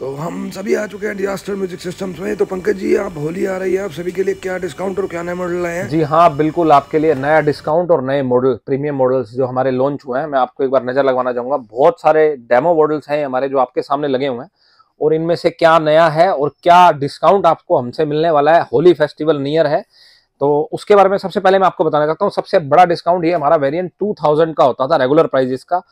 तो हम सभी आ चुके हैं डिजास्टर म्यूजिक सिस्टम्स में तो पंकज जी आप होली आ रही है आप सभी के लिए क्या डिस्काउंट और क्या नए मॉडल आए हैं जी हाँ बिल्कुल आपके लिए नया डिस्काउंट और नए मॉडल प्रीमियम मॉडल्स जो हमारे लॉन्च हुए हैं मैं आपको एक बार नजर लगवाना चाहूंगा बहुत सारे डेमो मॉडल्स हैं हमारे जो आपके सामने लगे हुए हैं और इनमें से क्या नया है और क्या डिस्काउंट आपको हमसे मिलने वाला है होली फेस्टिवल नियर है तो उसके बारे में सबसे पहले मैं आपको बताना चाहता हूँ सबसे बड़ा डिस्काउंट ये हमारा वेरियंट टू का होता था रेगुलर प्राइजेस का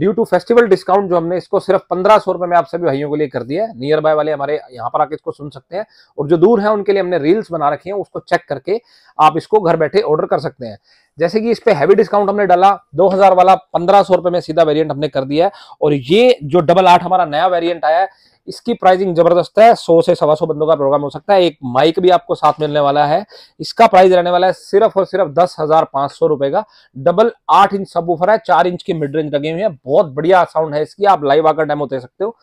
ड्यू टू फेस्टिवल डिस्काउंट जो हमने इसको सिर्फ पंद्रह सौ रुपए में आप सभी भाइयों के लिए कर दिया है नियर बाय वाले हमारे यहाँ पर आके इसको सुन सकते हैं और जो दूर है उनके लिए हमने रील्स बना रखे हैं उसको चेक करके आप इसको घर बैठे ऑर्डर कर सकते हैं जैसे कि इस पे हैवी डिस्काउंट हमने डाला 2000 वाला पंद्रह सौ रुपए में सीधा वेरिएंट हमने कर दिया है और ये जो डबल आठ हमारा नया वेरिएंट आया है इसकी प्राइसिंग जबरदस्त है सौ से सवा सौ बंदों का प्रोग्राम हो सकता है एक माइक भी आपको साथ मिलने वाला है इसका प्राइस रहने वाला है सिर्फ और सिर्फ दस हजार पांच सौ रुपए का डबल आठ इंच सब है चार इंच की मिड रेंज लगे हुए हैं बहुत बढ़िया साउंड है इसकी आप लाइव आकर डेमो दे सकते हो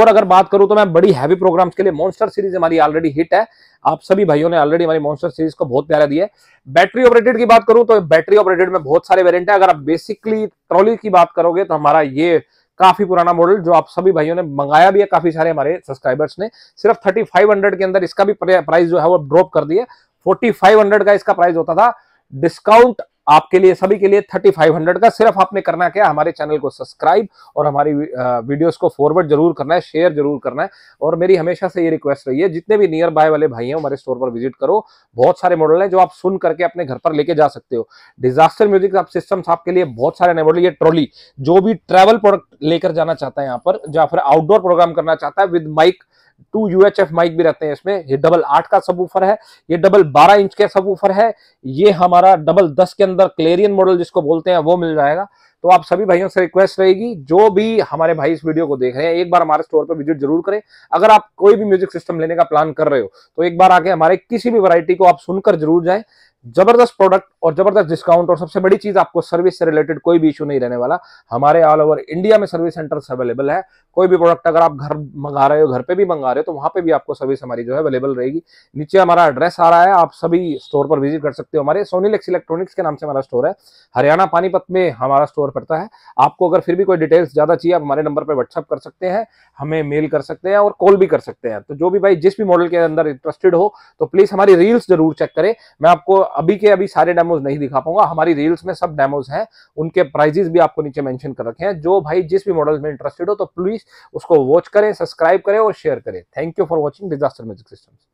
और अगर बात करूं तो मैं बड़ी हैवी प्रोग्राम्स के लिए मॉन्स्टर सीरीज हमारी ऑलरेडी हिट है आप सभी भाइयों ने ऑलरेडी हमारी मॉन्स्टर सीरीज को बहुत प्यारा दिया है बैटरी ऑपरेटेड की बात करूं तो बैटरी ऑपरेटेड में बहुत सारे वेरियंट है अगर आप बेसिकली ट्रॉली की बात करोगे तो हमारा ये काफी पुराना मॉडल जो आप सभी भाइयों ने मंगाया भी है काफी सारे हमारे सब्सक्राइबर्स ने सिर्फ 3500 के अंदर इसका भी प्राइस जो है वो ड्रॉप कर दिया 4500 का इसका प्राइस होता था डिस्काउंट आपके लिए सभी के लिए थर्टी फाइव हंड्रेड का सिर्फ आपने करना क्या हमारे चैनल को सब्सक्राइब और हमारी वीडियोस को फॉरवर्ड जरूर करना है शेयर जरूर करना है और मेरी हमेशा से ये रिक्वेस्ट रही है जितने भी नियर बाय वाले भाई हैं हमारे स्टोर पर विजिट करो बहुत सारे मॉडल हैं जो आप सुन करके अपने घर पर लेके जा सकते हो डिजास्टर म्यूजिक आप आपके लिए बहुत सारे नए मॉडल ये ट्रॉली जो भी ट्रेवल प्रोडक्ट लेकर जाना चाहता है यहाँ पर या फिर आउटडोर प्रोग्राम करना चाहता है with mic two UHF mic भी रहते हैं इसमें ये डबल आठ का सब है ये डबल बारह इंच के सब है ये हमारा डबल दस के अंदर क्लेरियन मॉडल जिसको बोलते हैं वो मिल जाएगा तो आप सभी भाइयों से रिक्वेस्ट रहेगी जो भी हमारे भाई इस वीडियो को देख रहे हैं एक बार हमारे स्टोर पर विजिट जरूर करें अगर आप कोई भी म्यूजिक सिस्टम लेने का प्लान कर रहे हो तो एक बार आके हमारे किसी भी वैरायटी को आप सुनकर जरूर जाएं जबरदस्त प्रोडक्ट और जबरदस्त डिस्काउंट और सबसे बड़ी चीज आपको सर्विस से रिलेटेड कोई भी इशू नहीं रहने वाला हमारे ऑल ओवर इंडिया में सर्विस सेंटर्स अवेलेबल है कोई भी प्रोडक्ट अगर आप घर मंगा रहे हो घर पे भी मंगा रहे हो तो वहां पे भी आपको सर्विस हमारी जो है अवेलेबल रहेगी नीचे हमारा एड्रेस आ रहा है आप सभी स्टोर पर विजिट कर सकते हो हमारे सोनीलेक्स इलेक्ट्रॉनिक्स के नाम से हमारा स्टोर है हरियाणा पानीपत में हमारा स्टोर पड़ता है आपको अगर फिर भी कोई डिटेल्स ज्यादा चाहिए आप हमारे नंबर पर व्हाट्सअप कर सकते हैं हमें मेल कर सकते हैं और कॉल भी कर सकते हैं तो जो भी भाई जिस भी मॉडल के अंदर इंटरेस्टेड हो तो प्लीज हमारी रील्स जरूर चेक करें मैं आपको अभी के अभी सारे डेमो डेमोज नहीं दिखा पाऊंगा हमारी रील्स में सब डेमोज हैं उनके प्राइजेस भी आपको नीचे मेंशन कर रखे हैं जो भाई जिस भी मॉडल में इंटरेस्टेड हो तो प्लीज उसको वॉच करें सब्सक्राइब करें और शेयर करें thank you for watching disaster music systems